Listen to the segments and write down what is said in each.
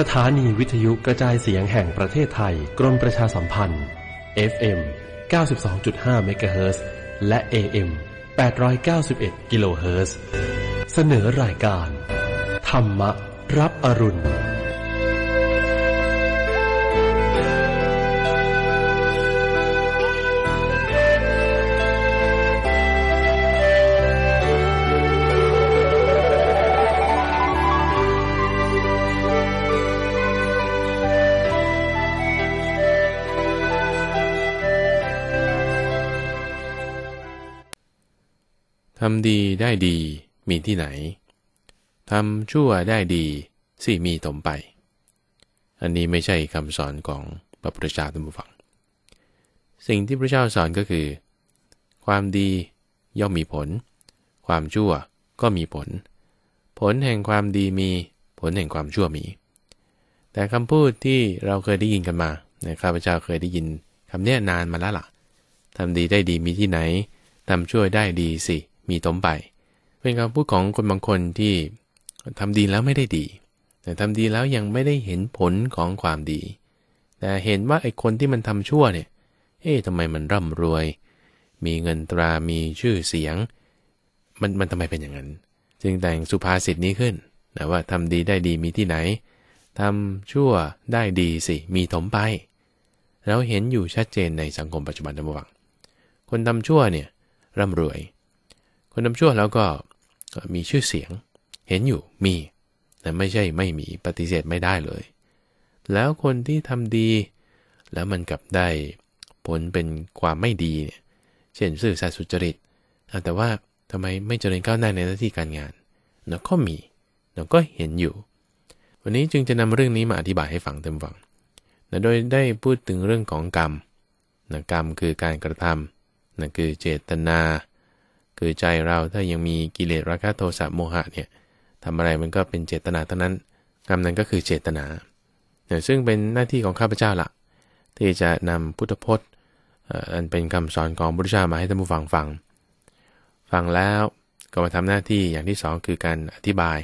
สถานีวิทยุกระจายเสียงแห่งประเทศไทยกรมประชาสัมพันธ์ FM 92.5 MHz และ AM 891กิโลเฮิรตซ์เสนอรายการ ธรรมะ รับอรุณทำดีได้ดีมีที่ไหน ทำชั่วได้ดีสิมีถมไป อันนี้ไม่ใช่คำสอนของพระพุทธเจ้าท่านผู้ฟัง สิ่งที่พระเจ้าสอนก็คือ ความดีย่อมมีผล ความชั่วก็มีผล ผลแห่งความดีมี ผลแห่งความชั่วมี แต่คำพูดที่เราเคยได้ยินกันมานะข้าพเจ้าเคยได้ยินคำเนี้ยนานมาแล้วละ่ะทำดีได้ดีมีที่ไหนทำชั่วได้ดีสิมีถมไป เป็นคำพูดของคนบางคนที่ทำดีแล้วไม่ได้ดี แต่ทำดีแล้วยังไม่ได้เห็นผลของความดี แต่เห็นว่าไอ้คนที่มันทำชั่วเนี่ย เอ๊ะทำไมมันร่ำรวย มีเงินตรา มีชื่อเสียง มันมันทำไมเป็นอย่างนั้น จึงแต่งสุภาษิตนี้ขึ้นนะว่าทำดีได้ดีมีที่ไหน ทำชั่วได้ดีสิ มีถมไปเราเห็นอยู่ชัดเจนในสังคมปัจจุบันทั้งหมดคนทำชั่วเนี่ยร่ำรวยคนทำชั่วแล้วก็มีชื่อเสียง เห็นอยู่มีแต่ไม่ใช่ไม่มีปฏิเสธไม่ได้เลย แล้วคนที่ทำดี แล้วมันกลับได้ผลเป็นความไม่ดีเนี่ยเช่นซื่อสัตย์สุจริต แต่ว่าทำไมไม่เจริญก้าวหน้าในหน้าที่การงานเราก็มีเราก็เห็นอยู่ วันนี้จึงจะนำเรื่องนี้มาอธิบายให้ฟังเต็มฟังโดยได้พูดถึงเรื่องของกรรมกรรมคือการกระทำนนคือเจตนาคือใจเราถ้ายังมีกิเลสราคะโทสะโมหะเนี่ยทำอะไรมันก็เป็นเจตนาเท่านั้นกรรมนั้นก็คือเจตนาซึ่งเป็นหน้าที่ของข้าพเจ้าละ่ะ ที่จะนำพุทธพจน์อันเป็นคำสอนของบุรุษชามาให้ท่านผู้ฟังฟังฟังแล้วก็มาทำหน้าที่อย่างที่2คือการอธิบาย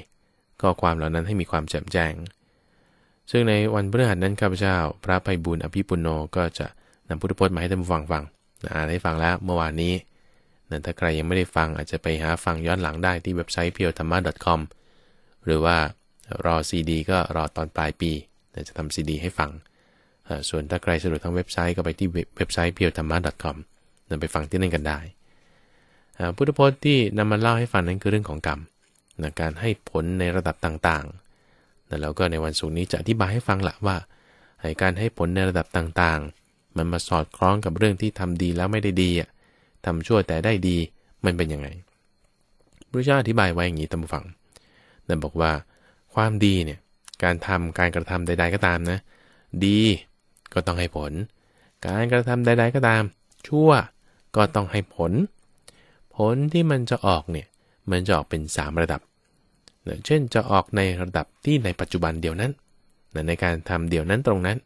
ก็ความเหล่านั้นให้มีความแจ่มแจ้งซึ่งในวันพฤหัสนั้นข้าพเจ้าพระไพบุญอภิปุโนก็จะนำพุทธพจน์มาให้ท่านผู้ฟังฟังอ่านให้ฟังแล้วเมื่อวานนี้นะถ้าใครยังไม่ได้ฟังอาจจะไปหาฟังย้อนหลังได้ที่เว็บไซต์เพียวธรรมะ .com หรือว่ารอซีดีก็รอตอนปลายปีนะจะทำซีดีให้ฟัง ส่วนถ้าใครสะดวกทางเว็บไซต์ก็ไปที่เว็บไซต์เพียวธรรมะ .com นะไปฟังที่นั่นกันได้ พุทธพจน์ที่นำมาเล่าให้ฟังนั้นคือเรื่องของกรรมนะการให้ผลในระดับต่างๆนะแล้วก็ในวันศุกร์นี้จะอธิบายให้ฟังละว่าการให้ผลในระดับต่างๆ มันมาสอดคล้องกับเรื่องที่ทำดีแล้วไม่ได้ดีอ่ะทำชั่วแต่ได้ดีมันเป็นยังไง พระเจ้าอธิบายไว้อย่างนี้ตามฟังนั่นบอกว่าความดีเนี่ยการทำการกระทำใด ๆก็ตามนะดีก็ต้องให้ผล การกระทำใดๆก็ตาม ชั่วก็ต้องให้ผล ผลที่มันจะออกเนี่ยมันจะออกเป็น 3 ระดับเนช่น จะออกในระดับที่ในปัจจุบันเดียวนั้น ในการทำเดียวนั้นตรงนั้น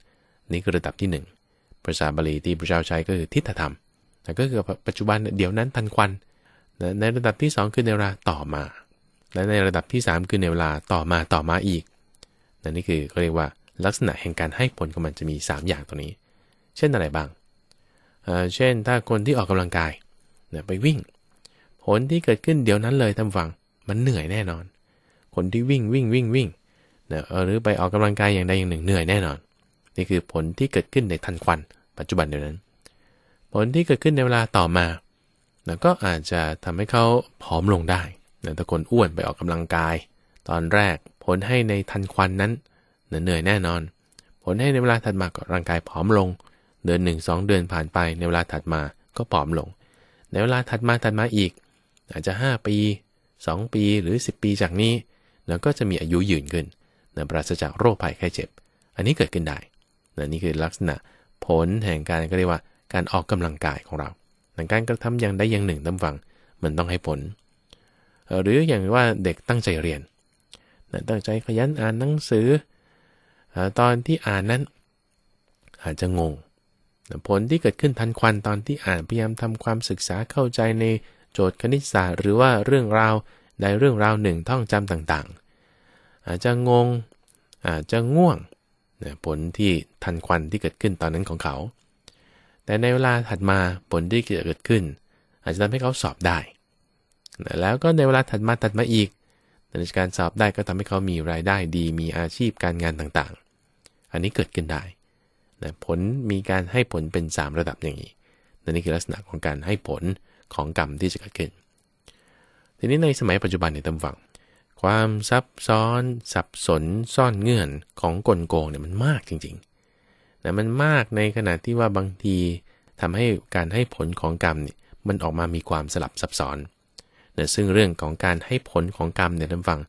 นี่คือระดับที่ 1 ภาษาบาลีที่พระเจ้าใช้ก็คือทิฏฐธรรมก็คือปัจจุบันเดี๋ยวนั้นทันควัน ในระดับที่ 2 คือในเวลาต่อมา และในระดับที่3คือในเวลาต่อมาต่อมาอีกน่นี่คือเขาเรียกว่าลักษณะแห่งการให้ผลของมันจะมี 3 อย่างตรงนี้ เช่นอะไรบ้าง เช่นถ้าคนที่ออกกำลังกายนะไปวิ่ง ผลที่เกิดขึ้นเดี๋ยวนั้นเลยทำฟังมันเหนื่อยแน่นอน คนที่วิ่งวิ่งวิ่งวิ่งนะหรือไปออกกำลังกายอย่างใดอย่างหนึ่งเหนื่อยแน่นอน นี่คือผลที่เกิดขึ้นในทันควันปัจจุบันเดี๋ยวนั้นผลที่เกิดขึ้นในเวลาต่อมาก็อาจจะทำให้เขาผอมลงได้แต่คนอ้วนไปออกกำลังกาย ตอนแรกผลให้ในทันควันนั้นเหนื่อยแน่นอน ผลให้ในเวลาถัดมาก็ร่างกายผอมลง เดือนหนึ่งสองเดือนผ่านไป ในเวลาถัดมาก็ผอมลง ในเวลาถัดมาถัดมาอีก อาจจะ 5 ปี 2 ปีหรือ 10 ปีจากนี้เราก็จะมีอายุยืนขึ้นนะปราศจากโรคภัยไข้เจ็บ อันนี้เกิดขึ้นได้นนี่คือลักษณะผลแห่งการก็เรียกว่าการออกกำลังกายของเราการกระทำอย่างใดอย่างหนึ่งตั้งฟังมันต้องให้ผล หรืออย่างว่าเด็กตั้งใจเรียนตั้งใจขยันอ่านหนังสือตอนที่อ่านนั้น อาจจะงง ผลที่เกิดขึ้นทันควันตอนที่อ่านพยายามทำความศึกษาเข้าใจในโจทย์คณิตศาสตร์ หรือว่าเรื่องราวใดเรื่องราวหนึ่งท่องจำต่าง ๆ อาจจะงง อาจจะง่วง ผลที่ทันควันที่เกิดขึ้นตอนนั้นของเขาแต่ในเวลาถัดมาผลที่เกิดขึ้น อาจจะทำให้เขาสอบได้ แล้วก็ในเวลาถัดมาถัดมาอีกในการสอบได้ก็ทำให้เขามีรายได้ดี มีอาชีพการงานต่างๆ อันนี้เกิดขึ้นได้ผลมีการให้ผลเป็น 3 ระดับอย่างนี้นนี่คือลักษณะของการให้ผลของกรรมที่จะเกิดขึ้น ทีนี้ในสมัยปัจจุบันในตำฝังความซับซ้อน สับสนซ่อนเงื่อนของกลโกงเนี่ยมันมากจริงๆแต่มันมากในขณะที่ว่าบางที ทำให้การให้ผลของกรรมเนี่ยมันออกมามีความสลับซับซ้อนนะซึ่งเรื่องของการให้ผลของกรรมเนี่ยท่านฟัง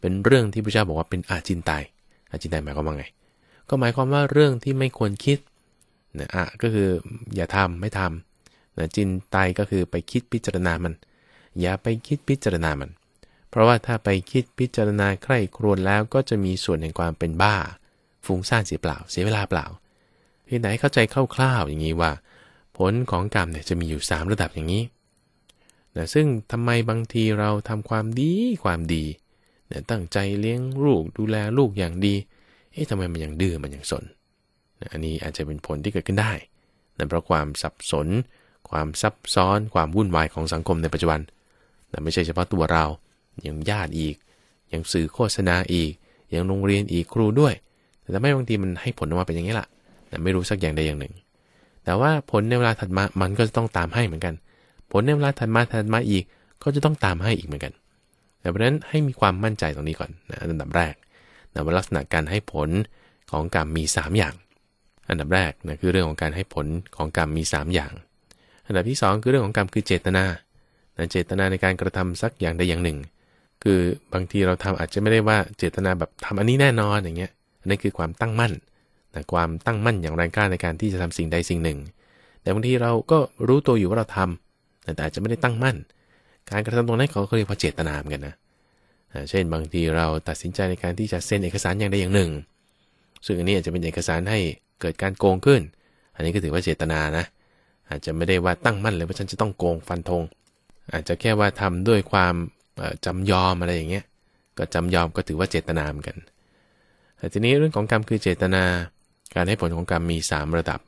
เป็นเรื่องที่พระเจ้าบอกว่าเป็นอาจินไตยอาจินไตยหมายความว่าไง ก็หมายความว่าเรื่องที่ไม่ควรคิดนะอะก็คืออย่าทำไม่ทำนะจินไตยก็คือไปคิดพิจารณามัน อย่าไปคิดพิจารณามัน เพราะว่าถ้าไปคิดพิจารณาใคร่ครวญแล้วก็จะมีส่วนแห่งความเป็นบ้าฟุ้งซ่านเสียเปล่า เสียเวลาเปล่าเหตุไหนเข้าใจคร่าวๆอย่างนี้ว่า ผลของกรรมเนี่ยจะมีอยู่ 3 ระดับอย่างนี้นะซึ่งทำไมบางทีเราทำความดีความดีนะตั้งใจเลี้ยงลูกดูแลลูกอย่างดี เอ๊ะทำไมมันยังดื้อมันยังสนนะอันนี้อาจจะเป็นผลที่เกิดขึ้นได้นะเพราะความสับสน ความซับซ้อนความวุ่นวายของสังคมในปัจจุบันนะไม่ใช่เฉพาะตัวเรายังญาติอีก ยังสื่อโฆษณาอีกยังโรงเรียนอีกครูด้วย แต่ทำ่บางทีมันให้ผลออกมาเป็นอย่างนี้ล่ะไม่รู้สักอย่างใดอย่างหนึ่ง แต่ว่าผลในเวลาถัดมา มันก็จะต้องตามให้เหมือนกัน ผลในเวลาถัดมาถัดมาอีก ก็จะต้องตามให้อีกเหมือนกันเพราะฉะนั้นให้มีความมั่นใจตรงนี้ก่อนนะอันดับแรกนะว่าลักษณะการให้ผลของกรรมมี 3 อย่าง อันดับแรกนะคือเรื่องของการให้ผลของกรรมมี3อย่าง อันดับที่ 2 คือเรื่องของกรรมคือเจตนานะเจตนาในการกระทำสักอย่างใดอย่างหนึ่ง คือบางทีเราทำอาจจะไม่ได้ว่าเจตนาแบบทำอันนี้แน่นอนอย่างเงี้ยอันนี้คือความตั้งมั่นแต่ความตั้งมั่นอย่างแรงกล้าในการที่จะทำสิ่งใดสิ่งหนึ่ง แต่บางทีเราก็รู้ตัวอยู่ว่าเราทำ แต่อาจจะไม่ได้ตั้งมั่น การกระทำตรงนั้นเขาเรียกว่าเจตนาเหมือนกันนะ เช่นบางทีเราตัดสินใจในการที่จะเซ็นเอกสารอย่างใดอย่างหนึ่ง ซึ่งอันนี้อาจจะเป็นเอกสารให้เกิดการโกงขึ้น อันนี้ก็ถือว่าเจตนานะ อาจจะไม่ได้ว่าตั้งมั่นเลยว่าฉันจะต้องโกงฟันธง อาจจะแค่ว่าทำด้วยความจำยอมอะไรอย่างเงี้ย ก็จำยอมก็ถือว่าเจตนาเหมือนกันแต่ทีนี้เรื่องของกรรมคือเจตนาการให้ผลของกรรมมี 3 ระดับ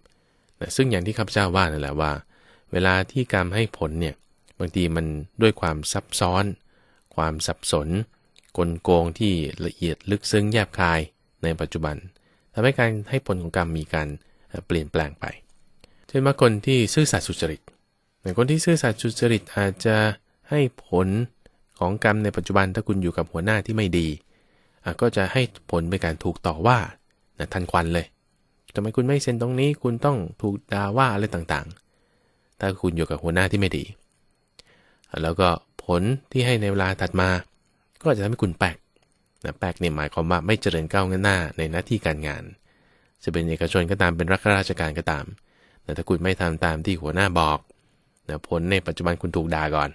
นะซึ่งอย่างที่ข้าพเจ้าว่านั่นแหละว่า เวลาที่กรรมให้ผลเนี่ย บางทีมันด้วยความซับซ้อน ความสับสน กลโกงที่ละเอียดลึกซึ้งแยบคาย ในปัจจุบัน ทำให้การให้ผลของกรรมมีการเปลี่ยนแปลงไปเช่นวาคนที่ซื่อสัตย์สุจริตคนที่ซื่อสัตย์สุจริตอาจจะให้ผลของกรรมในปัจจุบัน ถ้าคุณอยู่กับหัวหน้าที่ไม่ดีก็จะให้ผลเป็นการถูกต่อว่าทันควันเลยทำไมคุณไม่เซ็นตรงนี้คุณต้องถูกด่าว่าอะไรต่างๆ ถ้าคุณอยู่กับหัวหน้าที่ไม่ดี แล้วก็ผลที่ให้ในเวลาถัดมา ก็จะทำให้คุณแปลกนะแปลกเนี่ยหมายความว่าไม่เจริญก้าวหน้าในหน้าที่การงาน จะเป็นเอกชนก็ตาม เป็นรัฐราชการก็ตาม แต่ถ้าคุณไม่ทำตามที่หัวหน้าบอกนะผลในปัจจุบันคุณถูกด่าก่อน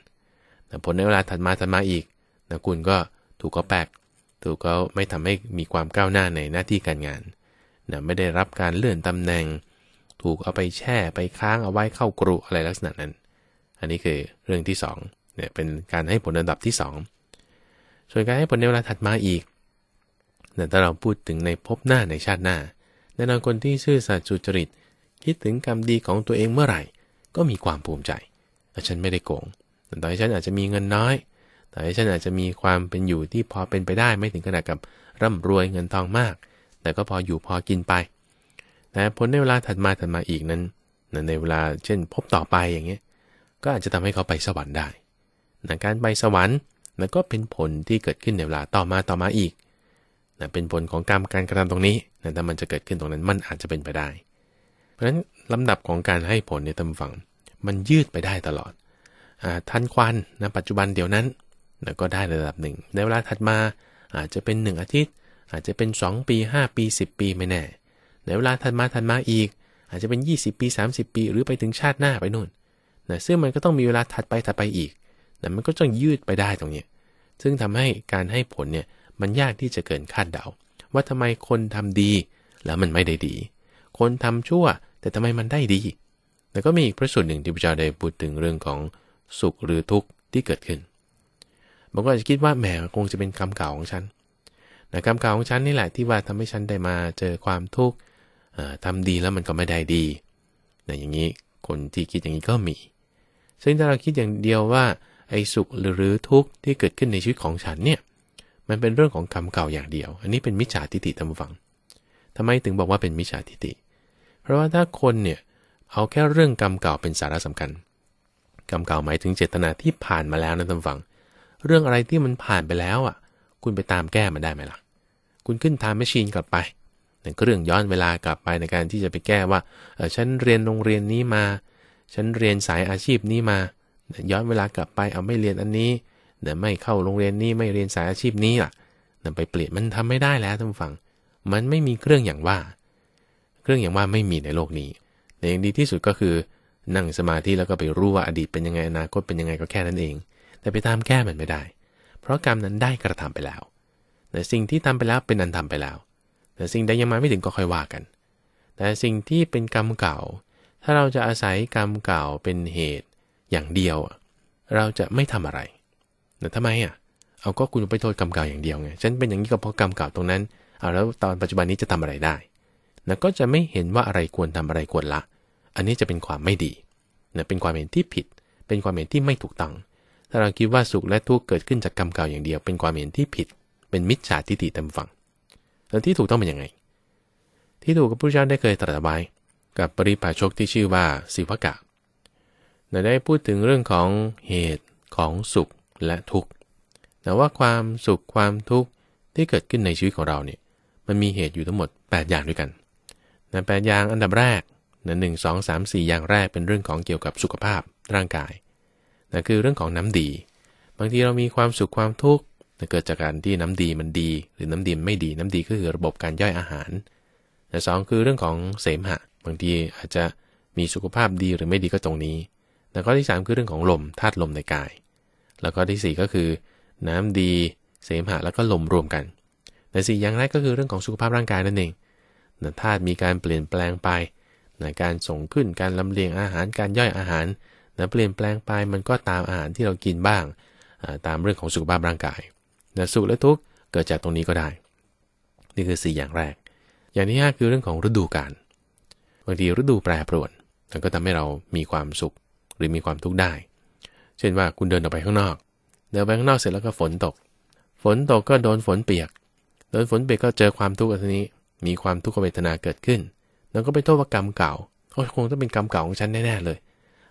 นะผลในเวลาถัดมาถัดมาอีกนะคุณก็ถูกเขาแปลกถูกเขาไม่ทำให้มีความก้าวหน้าในหน้าที่การงานนะไม่ได้รับการเลื่อนตำแหน่ง ถูกเอาไปแช่ไปค้างเอาไว้เข้ากรุอะไรลักษณะนั้น อันนี้คือเรื่องที่ 2เนี่ยเป็นการให้ผลอันดับที่ 2 ส่วนการให้ผลในเวลาถัดมาอีกนะถ้าเราพูดถึงในภพหน้าในชาติหน้า แน่นอนคนที่ซื่อสัตย์สุจริต คิดถึงกรรมดีของตัวเองเมื่อไหร่ ก็มีความภูมิใจ ฉันไม่ได้โกงต่อนี้ฉันอาจจะมีเงินน้อย แต่ฉันอาจจะมีความเป็นอยู่ที่พอเป็นไปได้ไม่ถึงขนาดกับร่ำรวยเงินทองมากแต่ก็พออยู่พอกินไป แต่ผลในเวลาถัดมาถัดมาอีกนั้น ในเวลาเช่น พบต่อไปอย่างเงี้ยก็อาจจะทำให้เขาไปสวรรค์ได้นะการไปสวรรค์นะก็เป็นผลที่เกิดขึ้นในเวลาต่อมาต่อมาอีกนะเป็นผลของกรรมการกระทำตรงนี้นะถ้ามันจะเกิดขึ้นตรงนั้นมันอาจจะเป็นไปได้ เพราะฉะนั้นลำดับของการให้ผลในตำฝังมันยืดไปได้ตลอดอทันควันนะปัจจุบันเดี๋ยวนั้นนะก็ได้ระดับหนึ่งในเวลาถัดมาอาจจะเป็น1อาทิตย์อาจจะเป็น 2 ปี 5 ปี 10 ปีไม่แน่ ในเวลาทันมาทันมาอีก อาจจะเป็น 20 ปี 30 ปีหรือไปถึงชาติหน้าไปนู่นนะซึ่งมันก็ต้องมีเวลาถัดไปถัดไปอีกนะมันก็ต้องยืดไปได้ตรงนี้ ซึ่งทำให้การให้ผลเนี่ยมันยากที่จะเกินคาดเดา ว่าทำไมคนทำดีแล้วมันไม่ได้ดี คนทำชั่วแต่ทำไมมันได้ดี แต่ก็มีอีกพระสูตรหนึ่งที่พระเจ้าได้พูดถึงเรื่องของสุขหรือทุกข์ที่เกิดขึ้นบางคนอาจจะคิดว่าแหมคงจะเป็นกรรมเก่าของฉันนะกรรมเก่าของฉันนี่แหละที่ว่าทำให้ฉันได้มาเจอความทุกข์ทำดีแล้วมันก็ไม่ได้ดีนะอย่างนี้คนที่คิดอย่างนี้ก็มีซึ่งถ้าเราคิดอย่างเดียวว่าไอ้สุขหรือทุกข์ที่เกิดขึ้นในชีวิตของฉันเนี่ยมันเป็นเรื่องของกรรมเก่าอย่างเดียว อันนี้เป็นมิจฉาทิฏฐิตามฝัง ทำไมถึงบอกว่าเป็นมิจฉาทิฏฐิเพราะว่าถ้าคนเนี่ยเอาแค่เรื่องกรรมเก่าเป็นสาระสำคัญกรรมเก่าหมายถึงเจตนาที่ผ่านมาแล้วนะตามฝัง เรื่องอะไรที่มันผ่านไปแล้วอ่ะคุณไปตามแก้มันได้ไหมล่ะ คุณขึ้นทมแมชชีนกลับไปเครื่องย้อนเวลากลับไปในการที่จะไปแก้ว่าเออฉันเรียนโรงเรียนนี้มาฉันเรียนสายอาชีพนี้มา ย้อนเวลากลับไป เอาไม่เรียนอันนี้เดี๋ยวไม่เข้าโรงเรียนนี้ไม่เรียนสายอาชีพนี้ล่ะ นำไปเปลี่ยนมันทำไม่ได้แล้วท่านฟัง มันไม่มีเครื่องอย่างว่า เครื่องอย่างว่าไม่มีในโลกนี้แต่อย่างดีที่สุดก็คือ นั่งสมาธิแล้วก็ไปรู้ว่าอดีตเป็นยังไงอนาคตเป็นยังไงก็แค่นั้นเอง แต่ไปตามแก้มันไม่ได้เพราะกรรมนั้นได้กระทำไปแล้ว แต่สิ่งที่ทำไปแล้ว เป็นอันทำไปแล้ว แต่สิ่งใดยังมาไม่ถึงก็ค่อยว่ากัน แต่สิ่งที่เป็นกรรมเก่า ถ้าเราจะอาศัยกรรมเก่าเป็นเหตุ อย่างเดียว เราจะไม่ทำอะไรแต่ทำไมอ่ะ เอาก็คุณไปโทษกรรมเก่าอย่างเดียวไง ฉันเป็นอย่างนี้ก็เพราะกรรมเก่าตรงนั้นเอาแล้ว ตอนปัจจุบันนี้จะทำอะไรได้นะก็จะไม่เห็นว่าอะไรควรทำอะไรควรละ อันนี้จะเป็นความไม่ดีนะเป็นความเห็นที่ผิด เป็นความเห็นที่ไม่ถูกต้องถ้าเราคิดว่าสุขและทุกข์เกิดขึ้นจากกรรมเก่าอย่างเดียว เป็นความเห็นที่ผิด เป็นมิจฉาทิฏฐิเต็มฝั่งแล้วที่ถูกต้องเป็นยังไง ที่ถูกกับพระเจ้าได้เคยตรัสไว้กับปริพาชกที่ชื่อว่าสิวกะเราได้พูดถึงเรื่องของเหตุของสุขและทุกข์แต่ว่าความสุขความทุกข์ ที่เกิดขึ้นในชีวิตของเราเนี่ยมันมีเหตุอยู่ทั้งหมด 8 อย่างด้วยกันต่แอย่างอันดับแรกนหนึ่งสองสามสี่อย่างแรกเป็นเรื่องของเกี่ยวกับสุขภาพร่างกายนะคือเรื่องของน้ำดี บางทีเรามีความสุขความทุกข์เกิดจากการที่น้ำดีมันดี หรือน้ำดีไม่ดี น้ำดีก็คือระบบการย่อยอาหาร แต่สองคือเรื่องของเสมหะ บางทีอาจจะมีสุขภาพดีหรือไม่ดีก็ตรงนี้ แล้วก็ที่ 3 คือเรื่องของลมธาตุลมในกาย แล้วก็ที่ 4 ก็คือ น้ำดี เสมหะแล้วก็ลมรวมกันแต่สี่อย่างแรกก็คือเรื่องของสุขภาพร่างกายนั่นเองธาตุมีการเปลี่ยนแปลงไปนะการส่งขึ้นการลำเลียงอาหารการย่อยอาหารนะเปลี่ยนแปลงไปมันก็ตามอาหารที่เรากินบ้างตามเรื่องของสุขภาพร่างกายนะสุขและทุกข์เกิดจากตรงนี้ก็ได้ นี่คือ 4 อย่างแรก อย่างที่5คือเรื่องของฤดูกาลบางทีฤดูแปรปรวนมันก็ทำให้เรามีความสุขหรือมีความทุกข์ได้ เช่นว่าคุณเดินออกไปข้างนอก เดินไปข้างนอกเสร็จแล้วก็ฝนตก ฝนตกก็โดนฝนเปียก โดนฝนเปียกก็เจอความทุกข์อันนี้ มีความทุกขเวทนาเกิดขึ้น แล้วก็ไปโทษว่ากรรมเก่าโอ้คงต้องเป็นกรรมเก่าของฉันแน่ๆเลย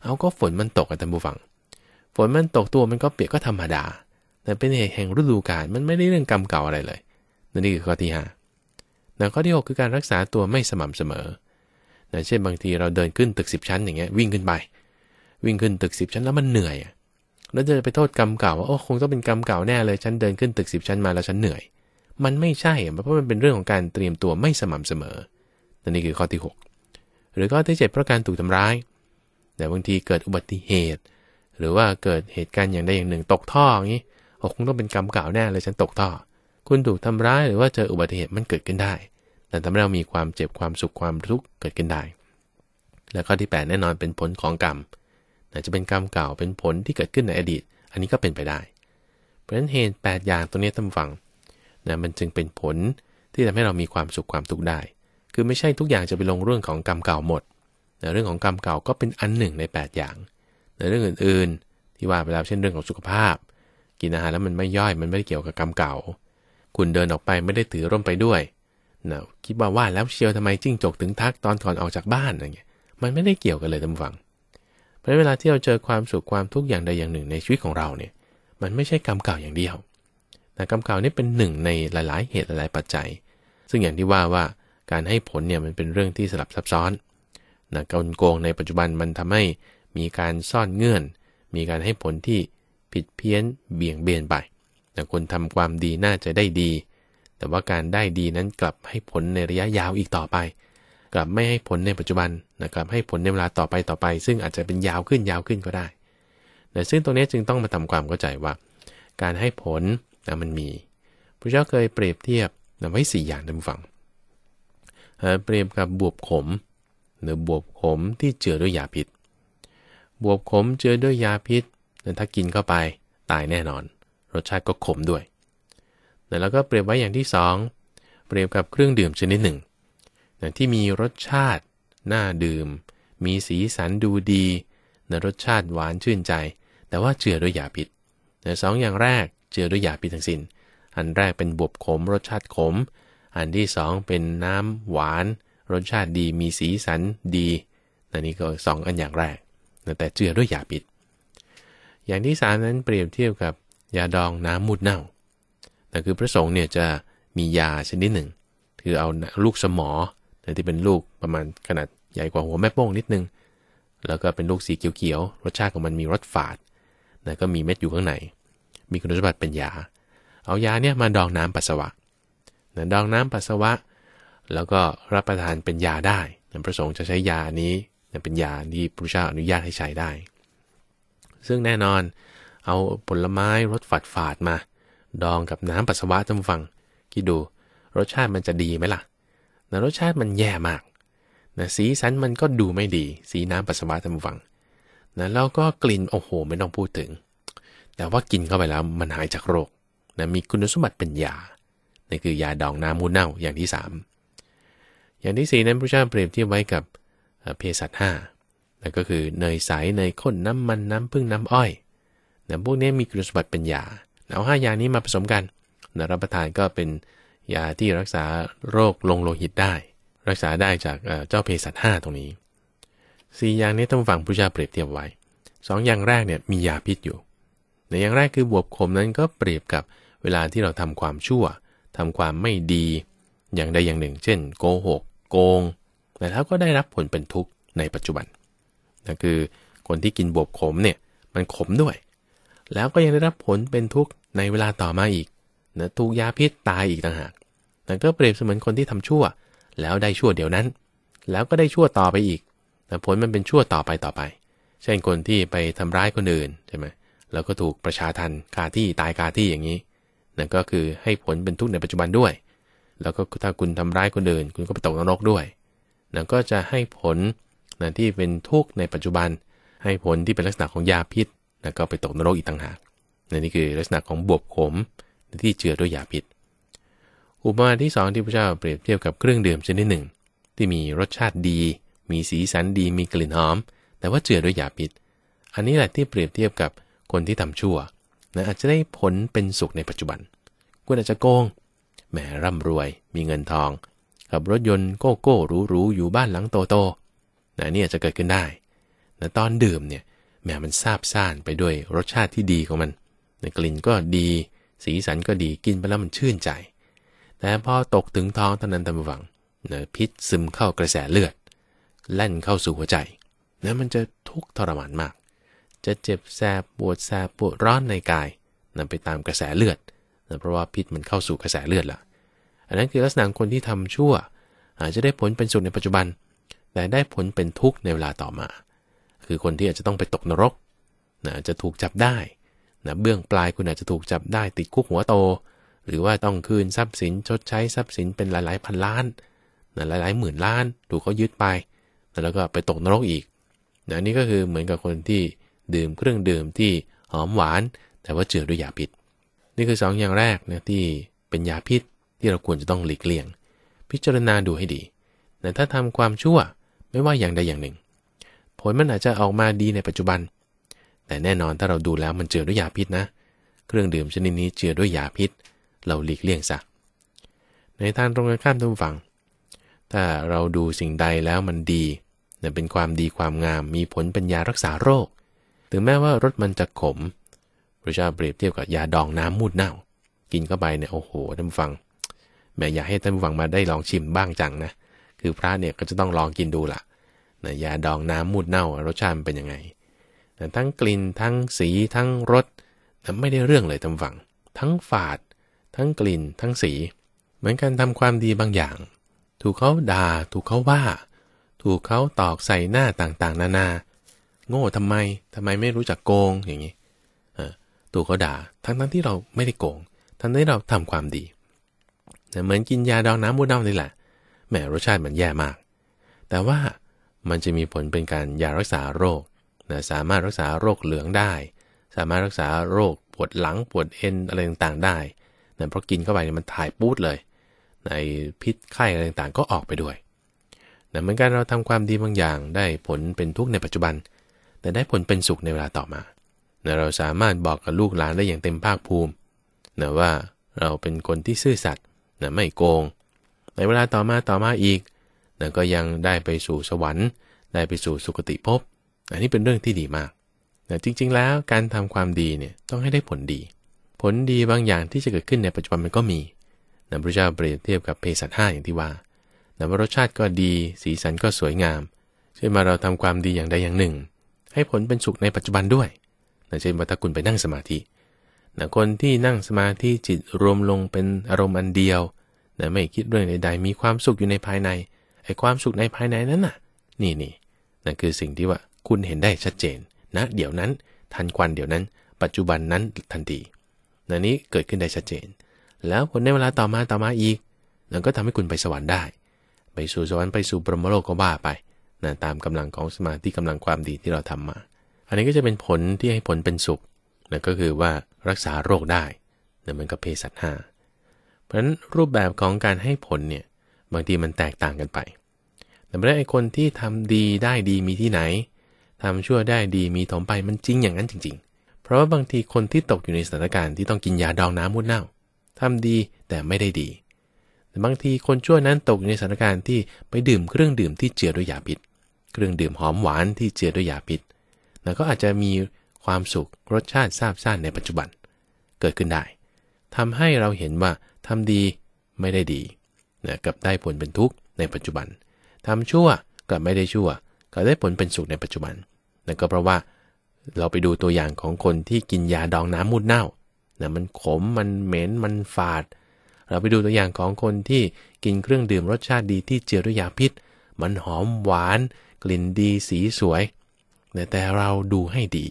เอาก็ฝนมันตกอะท่านผู้ฟัง ฝนมันตกตัวมันก็เปียกก็ธรรมดา แต่เป็นเหตุแห่งฤดูกาล มันไม่ได้เรื่องกรรมเก่าอะไรเลยนั่นนี่คือข้อที่5นาข้อที่ 6 คือการรักษาตัวไม่สม่ำเสมอนะเช่นบางทีเราเดินขึ้นตึก 10 ชั้นอย่างเงี้ยวิ่งขึ้นไป วิ่งขึ้นตึก 10 ชั้นแล้วมันเหนื่อย แล้วจะไปโทษกรรมเก่าว่าโอ้คงต้องเป็นกรรมเก่าแน่เลยฉันเดินขึ้นตึก 10 ชั้นมาแล้วฉันเหนื่อย มันไม่ใช่เพราะมันเป็นเรื่องของการเตรียมตัวไม่สม่ำเสมอนั่นนี่คือข้อที่ 6 หรือข้อที่7เพราะการถูกทำร้ายแต่บางทีเกิดอุบัติเหตุ หรือว่าเกิดเหตุการณ์อย่างใดอย่างหนึ่งตกท่ออย่างนี้โอ้คงต้องเป็นกรรมเก่าแน่เลยฉันตกท่อคุณถูกทำร้ายหรือว่าเจออุบัติเหตุมันเกิดขึ้นได้ แต่ทำให้เรามีความเจ็บความสุขความทุกข์เกิดขึ้นได้ แล้วข้อที่ 8 แน่นอนเป็นผลของกรรมอาจจะเป็นกรรมเก่าเป็นผลที่เกิดขึ้นในอดีต อันนี้ก็เป็นไปได้ เพราะฉะนั้นเหตุ 8 อย่างตรงนี้ทำาฟังนะมันจึงเป็นผลที่ทำให้เรามีความสุขความทุกข์ได้ คือไม่ใช่ทุกอย่างจะไปลงเรื่องของกรรมเก่าหมดเรื่องของกรรมเก่าก็เป็นอันหนึ่งใน 8 อย่าง ในเรื่องอื่นๆที่ว่าไปแล้วเช่นเรื่องของสุขภาพ กินอาหารแล้วมันไม่ย่อยมันไม่ได้เกี่ยวกับกรรมเก่า คุณเดินออกไปไม่ได้ถือร่มไปด้วยนะคิดว่าว่าแล้วเชียวทำไมจิ้งจกถึงทักตอนก่อนออกจากบ้านอะไรเงี้ยมันไม่ได้เกี่ยวกันเลยท่านฟังเพราะเวลาที่เราเจอความสุขความทุกข์อย่างใดอย่างหนึ่งในชีวิตของเราเนี่ยมันไม่ใช่กรรมเก่าอย่างเดียวแต่กรรมเก่านี่เป็นหนึ่งในหลายๆ เหตุหลายๆปัจจัย ซึ่งอย่างที่ว่าว่าการให้ผลเนี่ยมันเป็นเรื่องที่สลับซับซ้อนนะกลโกงในปัจจุบันมันทำให้มีการซ่อนเงื่อน มีการให้ผลที่ผิดเพี้ยนเบี่ยงเบนไป แต่คนทำความดีน่าจะได้ดี แต่ว่าการได้ดีนั้นกลับให้ผลในระยะยาวอีกต่อไป กลับไม่ให้ผลในปัจจุบันนะครับ ให้ผลในเวลาต่อไปต่อไป ซึ่งอาจจะเป็นยาวขึ้นยาวขึ้นก็ได้ซึ่งตรงนี้จึงต้องมาทำความเข้าใจว่า การให้ผลนะมันมีพระเจ้าเคยเปรียบเทียบนะไว้สี่อย่างนมานฟังเปรียบกับบวบขมเนือบวบขมที่เจือด้วยยาพิษ บวบขมเจือด้วยยาพิษ ถ้ากินเข้าไปตายแน่นอน รสชาติก็ขมด้วย แล้วก็เปรียบไว้อย่างที่ 2เปรียบกับเครื่องดื่มชนิดหนึ่งที่มีรสชาติน่าดื่ม มีสีสันดูดีนรสชาติหวานชื่นใจ แต่ว่าเจือด้วยยาพิษสองอย่างแรกเจือด้วยยาพิษทั้งสิน้น อันแรกเป็นบวบขม รสชาติขม อันที่ 2 เป็นน้ำหวานรสชาติดีมีสีสันดีอันนี้ก็สองอันอย่างแรกแต่เจือด้วยยาปิด อย่างที่สามนั้นเปรียบเทียบกับ ยาดองน้ำมูดเน่าแต่คือพระสงฆ์เนี่ยจะมียาชนิดหนึ่ง คือเอาลูกสมอที่เป็นลูกประมาณขนาดใหญ่กว่าหัวแม่โป้งนิดนึง แล้วก็เป็นลูกสีเขียวๆรสชาติของมันมีรสฝาด้วก็มีเม็ดอยู่ข้างในมีคุณสมบัติเป็นยาเอายาเนี่ยมาดองน้ำปัสสาวะะดองน้ำปัสสาวะแล้วก็รับประทานเป็นยาได้พระสงฆ์จะใช้ยานี้เป็นยาที่พระเจ้าอนุญาตให้ใช้ได้ ซึ่งแน่นอน เอาผลไม้รสฝาดฝาดมา ดองกับน้ำปัสสาวะจำฟังคิดดูรสชาติมันจะดีไหมล่ะนะรสชาติมันแย่มากนะสีสันมันก็ดูไม่ดี สีน้ำปัสสาวะจำฟังนะแล้วก็กลิ่นโอ้โหไม่ต้องพูดถึง แต่ว่ากินเข้าไปแล้วมันหายจากโรคนะมีคุณสมบัติเป็นยา นี่คือยาดองน้ำมูลเน่าอย่างที่3อย่างที่4นั้นพระเจ้าเปรียบเทียบไว้กับเภสัชห้านั่นก็คือเนยใสเนยข้น น้ำมันน้ำพึ่ง น้ำอ้อยนะพวกนี้มีคุณสมบัติเป็นยา เอาห้าอย่างนี้มาผสมกันนะรับประทานก็เป็นยาที่รักษาโรคลงโลหิตได้ รักษาได้จากเจ้าเภสัชห้าตรงนี้สี่อย่างนี้ต้องฟังพระเจ้าเปรียบเทียบไว้สองอย่างแรกเนี่ยมียาพิษอยู่ในอย่างแรกคือบวบขมนั้นก็เปรียบกับเวลาที่เราทำความชั่ว ทำความไม่ดีอย่างใดอย่างหนึ่ง เช่นโกหกโกงแต่แล้วก็ได้รับผลเป็นทุกข์ในปัจจุบัน นั่นคือคนที่กินบวบขมเนี่ยมันขมด้วย แล้วก็ยังได้รับผลเป็นทุกข์ในเวลาต่อมาอีกนะถูกยาพิษตายอีกต่างหากนั่นก็เปรียบเสมือนคนที่ทำชั่ว แล้วได้ชั่วเดี๋ยวนั้น แล้วก็ได้ชั่วต่อไปอีกแต่ผลมันเป็นชั่วต่อไปต่อไป เช่นคนที่ไปทำร้ายคนอื่นใช่ไหมแล้วก็ถูกประชาทันคาที่ตายคาที่อย่างนี้ นั่นก็คือให้ผลเป็นทุกข์ในปัจจุบันด้วยแล้วก็ถ้าคุณทำร้ายคนอื่นคุณก็ไปตกนรกด้วยนะก็จะให้ผลนะที่เป็นทุกข์ในปัจจุบัน ให้ผลที่เป็นลักษณะของยาพิษนะก็ไปตกนรกอีกต่างหากนะนี่คือลักษณะของบวบขมที่เจือด้วยยาพิษอุปมาที่สองที่พระเจ้าเปรียบเทียบกับเครื่องดื่มชนิดหนึ่งที่มีรสชาติดี มีสีสันดีมีกลิ่นหอม แต่ว่าเจือด้วยยาพิษอันนี้แหละที่เปรียบเทียบกับคนที่ทำชั่วนะอาจจะได้ผลเป็นสุขในปัจจุบันคุณอาจจะโกงแหมร่ำรวยมีเงินทองขับรถยนต์โก้โก้หรูๆอยู่บ้านหลังโตโตนะเนี่ยจะเกิดขึ้นได้ต่ตอนดื่มเนี่ยแหมมันซาบซ่านไปด้วยรสชาติที่ดีของมันนะกลิ่นก็ดี สีสันก็ดีกินไปแล้วมันชื่นใจ แต่พอตกถึงท้องเท่านั้นตามหวังนะพิษซึมเข้ากระแสเลือดแล่นเข้าสู่หัวใจนะมันจะทุกข์ทรมานมาก จะเจ็บแสบปวดแสบปวดร้อนในกายนะไปตามกระแสเลือดเพราะว่าพิษมันเข้าสู่กระแสเลือดละอันนั้นคือลักษณะคนที่ทำชั่วอาจจะได้ผลเป็นสุขในปัจจุบัน แต่ได้ผลเป็นทุกข์ในเวลาต่อมา คือคนที่อาจจะต้องไปตกนรกนะจะถูกจับได้นะเบื้องปลายคุณอาจจะถูกจับได้ติดคุกหัวโต หรือว่าต้องคืนทรัพย์สินชดใช้ทรัพย์สินเป็นหลายๆพันล้านนะหลายๆ หมื่นล้าน ถูกเขายึดไป แล้วก็ไปตกนรกอีกนะนี่ก็คือเหมือนกับคนที่ดื่มเครื่องดื่มที่หอมหวาน แต่ว่าเจือด้วยยาพิษนี่คือ2ออย่างแรกนะที่เป็นยาพิษที่เราควรจะต้องหลีกเลี่ยง พิจารณาดูให้ดีแต่ถ้าทำความชั่วไม่ว่าอย่างใดอย่างหนึ่ง ผลมันอาจจะออกมาดีในปัจจุบัน แต่แน่นอนถ้าเราดูแล้วมันเจือด้วยยาพิษนะเครื่องดื่มชนิดนี้เจือด้วยยาพิษ เราหลีกเลี่ยงซะในทางตรงกันข้ามท่านผู้ฟังถ้าเราดูสิ่งใดแล้วมันดีเป็นความดีความงาม มีผลเป็นยารักษาโรคถึงแม้ว่ารสมันจะขมพระเจ้าเปรียบเทียบกับยาดองน้ำมูดเน่า กินเข้าไปเนี่ยโอ้โหท่านฟัง แม่อยากให้ท่านฟังมาได้ลองชิมบ้างจังนะคือพระเนี่ยก็จะต้องลองกินดูละ่ะนะยาดองน้ำมูดเน่ารสชาติเป็นยังไงนะทั้งกลิ่นทั้งสี ทั้งรสนะไม่ได้เรื่องเลยท่านฟัง ทั้งฝาด ทั้งกลิ่น ทั้งสี เหมือนกันทำความดีบางอย่าง ถูกเขาด่าถูกเขาว่า ถูกเขาตอกใส่หน้าต่างๆ นานา โง่ทำไมทำไมไม่รู้จักโกงอย่างนี้ตัเขาด่าทั้งทั้ที่เราไม่ได้โกงทั้งที่เราทำความดีแต่เหมือนกินยาดองน้ำมูดเน่านี่แหละแหมรสชาติมันแย่มาก แต่ว่ามันจะมีผลเป็นการยารักษาโรคนะสามารถรักษาโรคเหลืองได้ สามารถรักษาโรคปวดหลังปวดเอ็นอะไรต่างๆได้นะเพราะกินเข้าไปเนี่ยมันถ่ายปูดเลยในพิษไข้อะไรต่างๆก็ออกไปด้วยนะเหมือนกันเราทำความดีบางอย่างได้ผลเป็นทุกข์ในปัจจุบัน แต่ได้ผลเป็นสุขในเวลาต่อมานะเราสามารถบอกกับลูกหลานได้อย่างเต็มภาคภูมินะว่าเราเป็นคนที่ซื่อสัตย์นะไม่โกง ในเวลาต่อมาต่อมาอีกนะก็ยังได้ไปสู่สวรรค์ ได้ไปสู่สุคติภพ อันนี้เป็นเรื่องที่ดีมากนะจริงๆ แล้วการทำความดีเนี่ยต้องให้ได้ผลดี ผลดีบางอย่างที่จะเกิดขึ้นในปัจจุบันมันก็มีนะพระเจ้าเปรียบเทียบกับเศสัชห้าอย่างที่ว่านะว่ารสชาติก็ดี สีสันก็สวยงามช่วยมาเราทำความดีอย่างใดอย่างหนึ่ง ให้ผลเป็นสุขในปัจจุบันด้วยนะเช่นว่าถ้าคุณไปนั่งสมาธินะคนที่นั่งสมาธิจิตรวมลงเป็นอารมณ์อันเดียวนะไม่คิดเรื่องใดๆมีความสุขอยู่ในภายในไอ้ความสุขในภายในนั้นน่ะ นี่นี่นั่นคือสิ่งที่ว่าคุณเห็นได้ชัดเจนนะเดี๋ยวนั้นทันควันเดี๋ยวนั้น ปัจจุบันนั้นทันทีนันนี้เกิดขึ้นได้ชัดเจน แล้วผลในเวลาต่อมาต่อมาอีกนั่นก็ทำให้คุณไปสวรรค์ได้ ไปสู่สวรรค์ไปสู่ปรมโลกก็ว่าไปนะตามกำลังของสมาธิกำลังความดีที่เราทำมาอันนี้ก็จะเป็นผลที่ให้ผลเป็นสุขนะก็คือว่ารักษาโรคได้นะมันก็เภสัชห้าเพราะฉะนั้นรูปแบบของการให้ผลเนี่ย บางทีมันแตกต่างกันไป แต่ไม่ได้ไอคนที่ทำดีได้ดีมีที่ไหน ทำชั่วได้ดีมีถมไปมันจริงอย่างนั้นจริง ๆ เพราะว่าบางทีคนที่ตกอยู่ในสถานการณ์ที่ต้องกินยาดองน้ำมุดเน่าทำดีแต่ไม่ได้ดี แต่บางทีคนชั่วนั้นตกอยู่ในสถานการณ์ที่ ไปดื่มเครื่องดื่มที่เจือด้วยยาพิษเครื่องดื่มหอมหวานที่เจือด้วยยาพิษแล้วก็อาจจะมีความสุขรสชาติซาบซ่านในปัจจุบัน เกิดขึ้นได้ ทำให้เราเห็นว่าทำดีไม่ได้ดีนะกับได้ผลเป็นทุกข์ในปัจจุบัน ทำชั่วกับไม่ได้ชั่วกับได้ผลเป็นสุขในปัจจุบันนั่นก็เพราะว่าเราไปดูตัวอย่างของคนที่กินยาดองน้ำมูดเน่านะมันขม มันเหม็นมันฝาด เราไปดูตัวอย่างของคนที่กินเครื่องดื่มรสชาติดีที่เจือด้วยยาพิษ มันหอมหวาน กลิ่นดี สีสวยแต่เราดูให้ดี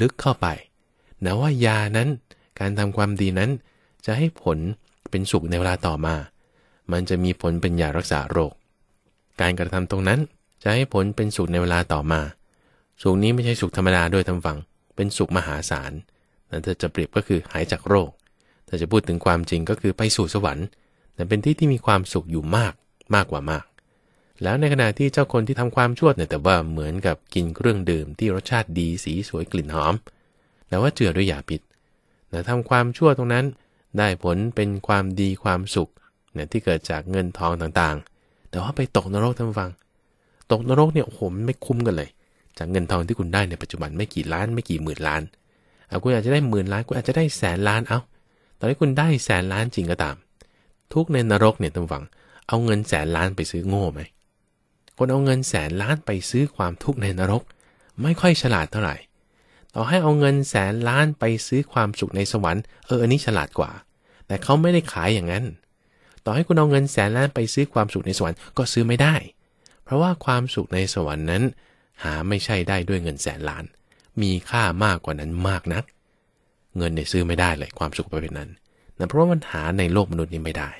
ลึกเข้าไปนะว่ายานั้น การทำความดีนั้น จะให้ผลเป็นสุขในเวลาต่อมา มันจะมีผลเป็นยารักษาโรค การกระทำตรงนั้นจะให้ผลเป็นสุขในเวลาต่อมา สุขนี้ไม่ใช่สุขธรรมดาด้วยทำฟัง เป็นสุขมหาศาลนั่นจะเปรียบก็คือหายจากโรค แต่จะพูดถึงความจริงก็คือไปสู่สวรรค์ แต่เป็นที่ที่มีความสุขอยู่มากมากกว่ามากแล้วในขณะที่เจ้าคนที่ทำความชั่วเนี่ยแต่ว่าเหมือนกับกินเครื่องดื่มที่รสชาติดีสีสวยกลิ่นหอมแต่ว่าเจือด้วยยาพิษนะทำความชั่วตรงนั้นได้ผลเป็นความดีความสุขเนี่ยที่เกิดจากเงินทองต่างๆ แต่ว่าไปตกนรกท่านฟังตกนรกเนี่ยโอ้โหไม่คุ้มกันเลย จากเงินทองที่คุณได้ในปัจจุบันไม่กี่ล้านไม่กี่หมื่นล้านเอาคุณอาจจะได้หมื่นล้านคุณอาจจะได้แสนล้านเอาตอนนี้คุณได้แสนล้านจริงก็ตามทุกในนรกเนี่ยท่านฟังเอาเงินแสนล้านไปซื้อโง่ไหมคนเอาเงินแสนล้านไปซื้อความทุกข์ในนรก ไม่ค่อยฉลาดเท่าไหร่ ต่อให้เอาเงินแสนล้านไปซื้อความสุขในสวรรค์เอออันนี้ฉลาดกว่า แต่เขาไม่ได้ขายอย่างนั้น ต่อให้คุณเอาเงินแสนล้านไปซื้อความสุขในสวรรค์ก็ซื้อไม่ได้ เพราะว่าความสุขในสวรรค์นั้น หาไม่ใช่ได้ด้วยเงินแสนล้าน มีค่ามากกว่านั้นมากนัก เงินเนี่ยซื้อไม่ได้เลยความสุขประเภทนั้นนะเพราะว่ามันหาในโลกมนุษย์นี้ไม่ได้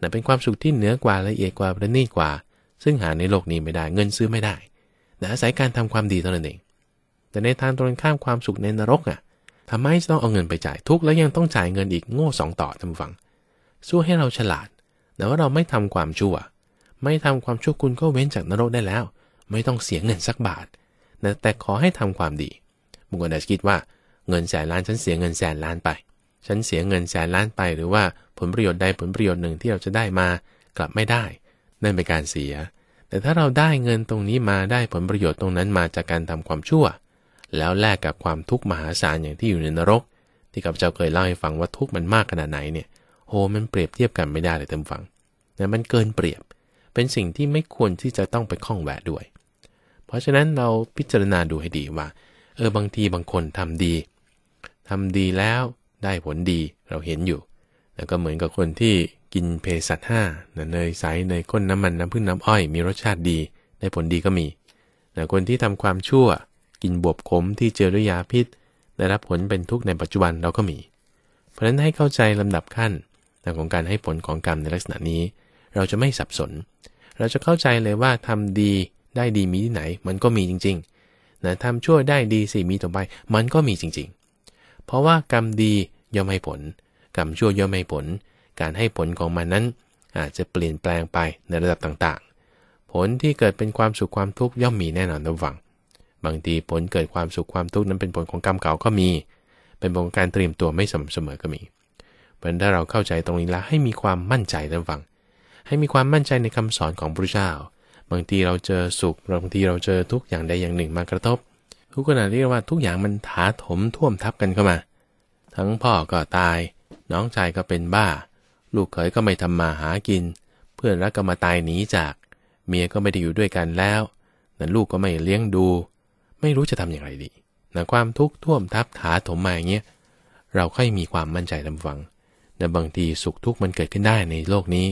นะเป็นความสุขที่เหนือกว่าละเอียดกว่าประณีตกว่าซึ่งหาในโลกนี้ไม่ได้เงินซื้อไม่ได้แต่อาศัยการทำความดีเท่านั้นเอง แต่ในทางตรงข้ามความสุขในนรกอะ่ะทำไมต้องเอาเงินไปจ่ายทุก แล้วยังต้องจ่ายเงินอีกโง่สองต่อท่านฟัง สู้ให้เราฉลาดแต่ว่าเราไม่ทำความชั่ว ไม่ทำความชั่วคุณก็เว้นจากนรกได้แล้ว ไม่ต้องเสียเงินสักบาทแต่ ขอให้ทำความดีบุคคลอาจคิดว่า เงินแสนล้านฉันเสียเงินแสนล้านไป ฉันเสียเงินแสนล้านไป หรือว่าผลประโยชน์ใดผลประโยชน์หนึ่งที่เราจะได้มา กลับไม่ได้นั่นเป็นการเสีย แต่ถ้าเราได้เงินตรงนี้มา ได้ผลประโยชน์ตรงนั้นมาจากการทำความชั่ว แล้วแลกกับความทุกข์มหาศาลอย่างที่อยู่ในนรก ที่กับเจ้าเคยเล่าให้ฟังว่า ทุกข์มันมากขนาดไหนเนี่ย โหมันเปรียบเทียบกันไม่ได้เลยเต็มฟังนะมันเกินเปรียบ เป็นสิ่งที่ไม่ควรที่จะต้องไปข้องแหวะด้วย เพราะฉะนั้นเราพิจารณาดูให้ดีว่า เออ บางทีบางคนทำดี ทำดีแล้วได้ผลดี เราเห็นอยู่ แล้วก็เหมือนกับคนที่กินเพสัตห้าเนยใสเนยข้น น้ำมัน น้ำผึ้งน้ำอ้อย มีรสชาติดี ได้ผลดีก็มี แต่คนที่ทำความชั่ว กินบวบขมที่เจอด้วยยาพิษได้รับผลเป็นทุกข์ในปัจจุบันเราก็มี เพราะฉะนั้นให้เข้าใจลำดับขั้นงของการให้ผลของกรรมในลักษณะนี้ เราจะไม่สับสน เราจะเข้าใจเลยว่าทำดีได้ดีมีที่ไหนมันก็มีจริงๆนะทำชั่วได้ดีสิมีต่อไปมันก็มีจริงๆ เพราะว่ากรรมดีย่อมให้ผล กรรมชั่วย่อมให้ผลการให้ผลของมันนั้นอาจจะเปลี่ยนแปลงไปในระดับต่างๆ ผลที่เกิดเป็นความสุขความทุกข์ย่อมมีแน่นอนระหวัง บางทีผลเกิดความสุขความทุกข์นั้นเป็นผลของกรรมเก่าก็มี เป็นผลของการเตรียมตัวไม่สม่ำเสมอ ก็มี เพราะถ้าเราเข้าใจตรงนี้แล้วให้มีความมั่นใจระหวัง ให้มีความมั่นใจในคำสอนของพระเจ้า บางทีเราเจอสุข บางทีเราเจอทุกอย่างใดอย่างหนึ่งมากระทบ ทุกขณะเรียกว่าทุกอย่างมันถาถมท่วมทับกันเข้ามา ทั้งพ่อก็ตาย น้องชายก็เป็นบ้าลูกเขยก็ไม่ทำมาหากิน เพื่อนรักก็มาตายหนีจาก เมียก็ไม่ได้อยู่ด้วยกันแล้วนั้นลูกก็ไม่เลี้ยงดู ไม่รู้จะทำอย่างไรดีนะความทุกข์ท่วมทับถาถมมาอย่างเงี้ยเราค่อยมีความมั่นใจลำฟังนะบางทีสุขทุกข์มันเกิดขึ้นได้ในโลกนี้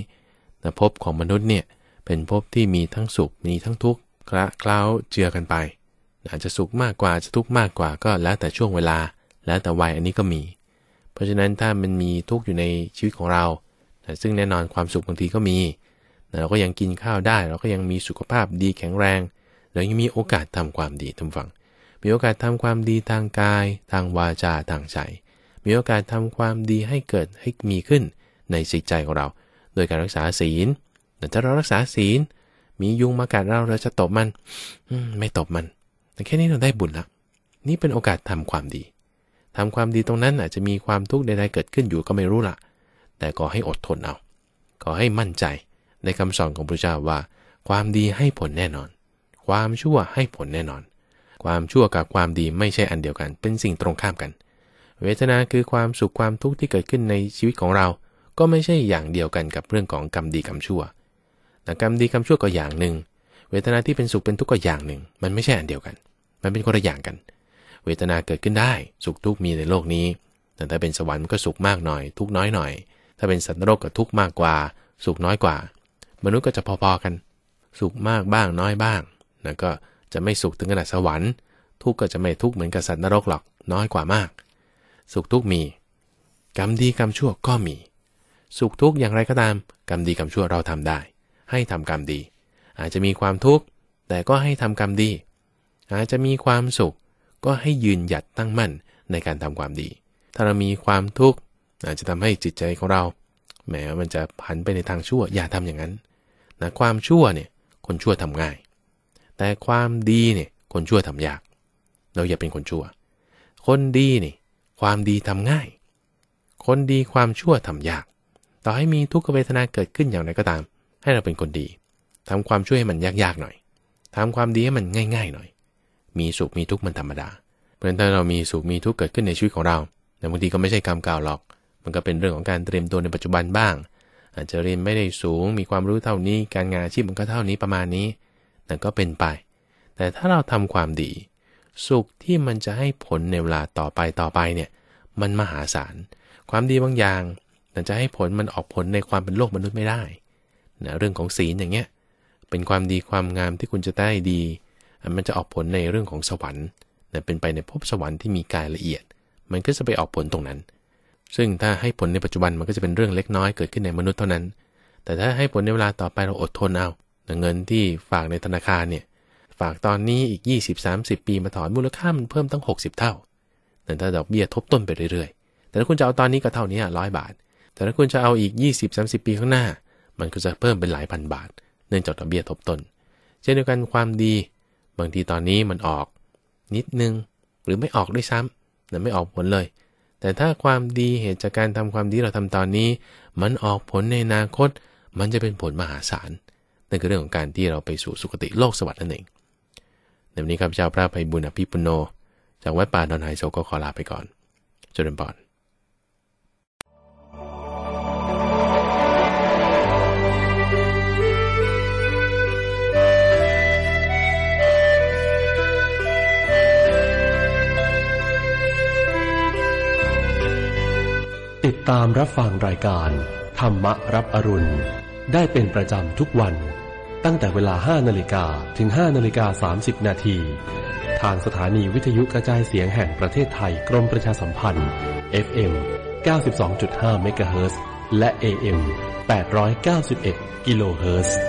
นะภพของมนุษย์เนี่ยเป็นภพที่มีทั้งสุขมีทั้งทุกข์กระเคล้าเจือกันไปอาจจะสุขมากกว่าจะทุกข์มากกว่าก็แล้วแต่ช่วงเวลาแล้วแต่วัยอันนี้ก็มี เพราะฉะนั้นถ้ามันมีทุกข์อยู่ในชีวิตของเราซึ่งแน่นอนความสุขบางทีก็มีเราก็ยังกินข้าวได้ เราก็ยังมีสุขภาพดีแข็งแรงเรายังมีโอกาสทำความดีทุกฝั่ง มีโอกาสทำความดีทางกาย ทางวาจา ทางใจมีโอกาสทำความดีให้เกิดให้มีขึ้นในจิตใจของเรา โดยการรักษาศีลแต่ถ้าเรารักษาศีล มียุงมากัดเราเราจะตบมันไม่ตบมันแต่แค่นี้เราได้บุญละนี่เป็นโอกาสทำความดี ทำความดีตรงนั้นอาจจะมีความทุกข์ใดๆเกิดขึ้นอยู่ก็ไม่รู้ละแต่ก็ให้อดทนเอาขอให้มั่นใจ ในคำสอนของพระเจ้าว่าความดีให้ผลแน่นอน ความชั่วให้ผลแน่นอน ความชั่วกับความดีไม่ใช่อันเดียวกัน เป็นสิ่งตรงข้ามกัน เวทนาคือความสุขความทุกข์ที่เกิดขึ้นในชีวิตของเรา ก็ไม่ใช่อย่างเดียวกันกับเรื่องของกรรมดีกรรมชั่ว แต่กรรมดีกรรมชั่วก็อย่างหนึ่ง เวทนาที่เป็นสุขเป็นทุกข์ก็อย่างหนึ่ง มันไม่ใช่อันเดียวกัน มันเป็นคนละอย่างกัน เวทนาเกิดขึ้นได้ สุขทุกข์มีในโลกนี้ แต่ถ้าเป็นสวรรค์ก็สุขมากหน่อย ทุกน้อยหน่อยถ้าเป็นสัตว์นรกก็ทุกข์มากกว่า สุขน้อยกว่า มนุษย์ก็จะพอๆกัน สุขมากบ้างน้อยบ้างนะก็จะไม่สุขถึงขนาดสวรรค์ ทุกข์ก็จะไม่ทุกข์เหมือนกับสัตว์นรกหรอกน้อยกว่ามาก สุขทุกข์มี กรรมดีกรรมชั่วก็มี สุขทุกข์อย่างไรก็ตาม กรรมดีกรรมชั่วเราทำได้ ให้ทำกรรมดี อาจจะมีความทุกข์แต่ก็ให้ทำกรรมดี อาจจะมีความสุขก็ให้ยืนหยัดตั้งมั่นในการทำความดี ถ้าเรามีความทุกข์อาจจะทำให้จิตใจของเราแหมมันจะผันไปในทางชั่วอย่าทำอย่างนั้นนะความชั่วเนี่ย คนชั่วทำง่าย แต่ความดีเนี่ย คนชั่วทำยาก เราอย่าเป็นคนชั่ว คนดีนี่ ความดีทำง่าย คนดีความชั่วทำยาก ต่อให้มีทุกขเวทนาเกิดขึ้นอย่างไรก็ตามให้เราเป็นคนดี ทำความช่วยให้มันยากๆหน่อย ทำความดีให้มันง่าย ๆ หน่อย มีสุขมีทุกข์มันธรรมดา เพราะฉะนั้นถ้าเรามีสุขมีทุกข์เกิดขึ้นในชีวิตของเราแต่บางทีก็ไม่ใช่กรรมเก่าหรอกมันก็เป็นเรื่องของการเตรียมตัวในปัจจุบันบ้าง อาจจะเรียนไม่ได้สูงมีความรู้เท่านี้ การงานอาชีพมันก็เท่านี้ประมาณนี้นั่นก็เป็นไป แต่ถ้าเราทำความดี สุขที่มันจะให้ผลในเวลาต่อไปต่อไปเนี่ยมันมหาศาลความดีบางอย่างมันจะให้ผลมันออกผลในความเป็นโลกมนุษย์ไม่ได้นะเรื่องของศีลอย่างเงี้ยเป็นความดีความงามที่คุณจะได้ดี มันจะออกผลในเรื่องของสวรรค์เป็นไปในภพสวรรค์ที่มีกายละเอียด มันก็จะไปออกผลตรงนั้นซึ่งถ้าให้ผลในปัจจุบันมันก็จะเป็นเรื่องเล็กน้อยเกิดขึ้นในมนุษย์เท่านั้น แต่ถ้าให้ผลในเวลาต่อไปเราอดทนเอาเงินที่ฝากในธนาคารเนี่ยฝากตอนนี้อีก20-30ปีมาถอนมูลค่ามันเพิ่มตั้ง 60 เท่า แต่ถ้าดอกเบี้ยทบต้นไปเรื่อยๆ แต่ถ้าคุณจะเอาตอนนี้ก็เท่านี้ร้อยบาท แต่ถ้าคุณจะเอาอีก 20-30 ปีข้างหน้า มันก็จะเพิ่มเป็นหลายพันบาทเนื่องจากดอกเบี้ยทบต้นเช่นเดียวกันความดี บางทีตอนนี้มันออกนิดนึงหรือไม่ออกด้วยซ้ำแต่ไม่ออกผลเลยแต่ถ้าความดีเหตุจากการทำความดีเราทำตอนนี้ มันออกผลในอนาคตมันจะเป็นผลมหาศาลนั่นคือเรื่องของการที่เราไปสู่สุคติโลกสวัสดิ์นั่นเอง ในวันนี้ครับชาวพระัยบุญอภิปุโน จากวัดป่าดอนไฮโซก็ขอลาไปก่อนจุเป็นปอนติดตามรับฟังรายการ ธรรมรับอรุณ ได้เป็นประจำทุกวัน ตั้งแต่เวลา 5นาฬิกาถึง 5นาฬิกา30นาทีทางสถานีวิทยุกระจายเสียงแห่งประเทศไทยกรมประชาสัมพันธ์ FM 92.5 MHz และ AM 891กิโลเฮิร์